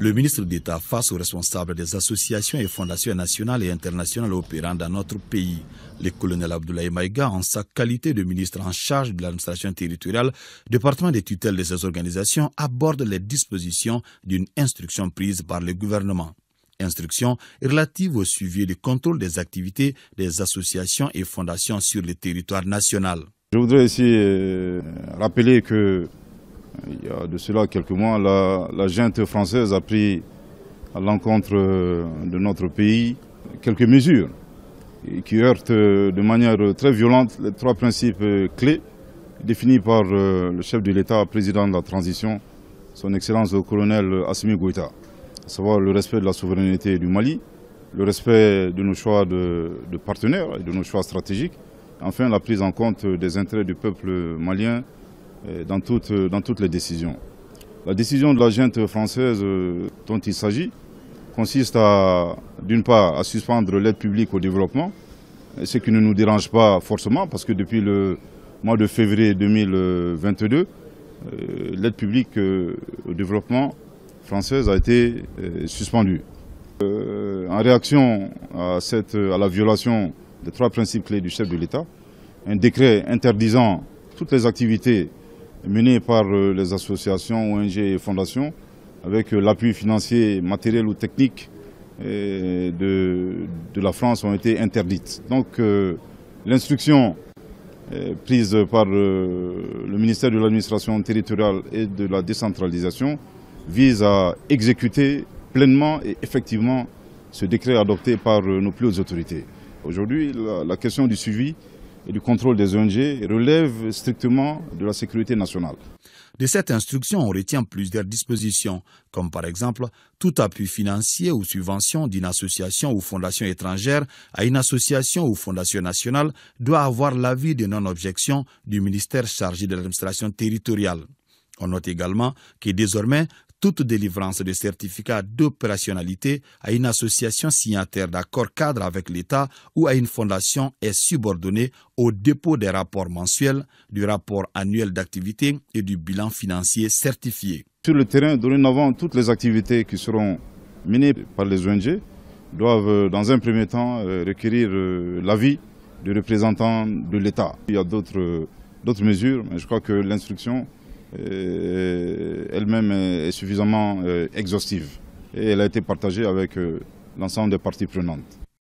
Le ministre d'État, face aux responsables des associations et fondations nationales et internationales opérant dans notre pays, le colonel Abdoulaye Maïga, en sa qualité de ministre en charge de l'administration territoriale, département des tutelles de ces organisations, aborde les dispositions d'une instruction prise par le gouvernement Instruction relative au suivi et le contrôle des activités des associations et fondations sur le territoire national. Je voudrais ici euh, rappeler que il y a de cela quelques mois, la, la junte française a pris à l'encontre de notre pays quelques mesures qui heurtent de manière très violente les trois principes clés définis par euh, le chef de l'État, président de la transition, son Excellence le colonel Assimi Goïta, à savoir le respect de la souveraineté du Mali, le respect de nos choix de partenaires et de nos choix stratégiques, enfin la prise en compte des intérêts du peuple malien euh, euh, dans toutes, les décisions. La décision de la junte française euh, dont il s'agit consiste à, d'une part, à suspendre l'aide publique au développement, ce qui ne nous dérange pas forcément parce que depuis le mois de février 2022, l'aide publique au développement française a été suspendue. en réaction à, à la violation des trois principes clés du chef de l'État, un décret interdisant toutes les activités menée par euh, les associations, ONG et fondations, avec euh, l'appui financier, matériel ou technique euh, de, la France ont été interdites. Donc l'instruction prise par le ministère de l'administration territoriale et de la décentralisation vise à exécuter pleinement et effectivement ce décret adopté par nos plus hautes autorités. Aujourd'hui, la, question du suivi et du contrôle des ONG relève strictement de la sécurité nationale. De cette instruction, on retient plusieurs dispositions, comme par exemple tout appui financier ou subvention d'une association ou fondation étrangère à une association ou fondation nationale doit avoir l'avis de non-objection du ministère chargé de l'administration territoriale. On note également que désormais, toute délivrance de certificats d'opérationnalité à une association signataire d'accord cadre avec l'État ou à une fondation est subordonnée au dépôt des rapports mensuels, du rapport annuel d'activité et du bilan financier certifié. Sur le terrain, dorénavant, toutes les activités qui seront menées par les ONG doivent, euh, dans un premier temps, euh, requérir euh, l'avis du représentant de l'État. Il y a d'autres mesures, mais je crois que l'instruction euh, elle-même est suffisamment euh, exhaustive et elle a été partagée avec euh, l'ensemble des parties prenantes.